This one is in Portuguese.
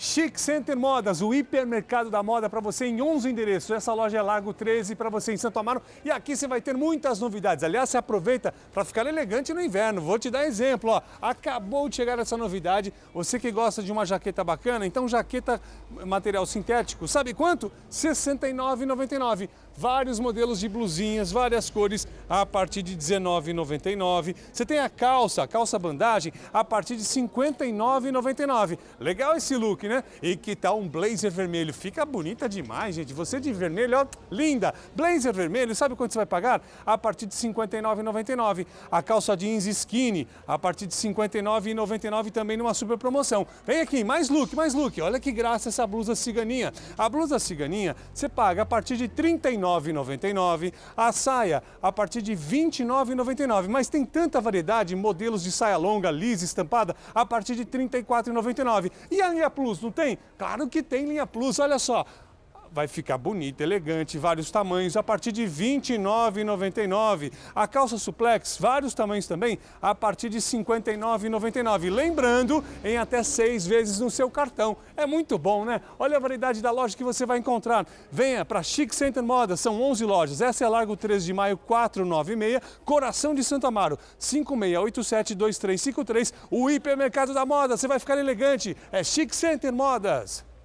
Chic Center Modas, o hipermercado da moda para você em 11 endereços. Essa loja é Lago 13 para você em Santo Amaro. E aqui você vai ter muitas novidades. Aliás, você aproveita para ficar elegante no inverno. Vou te dar exemplo. Ó. Acabou de chegar essa novidade. Você que gosta de uma jaqueta bacana, então jaqueta material sintético. Sabe quanto? R$ 69,99. Vários modelos de blusinhas, várias cores, a partir de R$ 19,99. Você tem a calça, a calça bandagem, a partir de R$ 59,99. Legal esse look, né? e que tal um blazer vermelho. Fica bonita demais, gente. Você de vermelho, ó, linda. Blazer vermelho, sabe quanto você vai pagar? A partir de R$ 59,99. A calça jeans skinny, a partir de R$ 59,99 também numa super promoção. Vem aqui, mais look, mais look. Olha que graça essa blusa ciganinha. A blusa ciganinha você paga a partir de R$ 39,99. A saia a partir de R$ 29,99. Mas tem tanta variedade, modelos de saia longa, lisa, estampada, a partir de R$ 34,99. E a linha Plus, Plus, não tem? Claro que tem linha Plus, olha só vai ficar bonita, elegante, vários tamanhos, a partir de R$ 29,99. A calça suplex, vários tamanhos também, a partir de R$ 59,99. Lembrando, em até seis vezes no seu cartão. É muito bom, né? Olha a variedade da loja que você vai encontrar. Venha para Chic Center Moda, são 11 lojas. Essa é a Largo 13 de Maio 496, Coração de Santo Amaro, 5687-2353. O hipermercado da moda, você vai ficar elegante. É Chic Center Modas.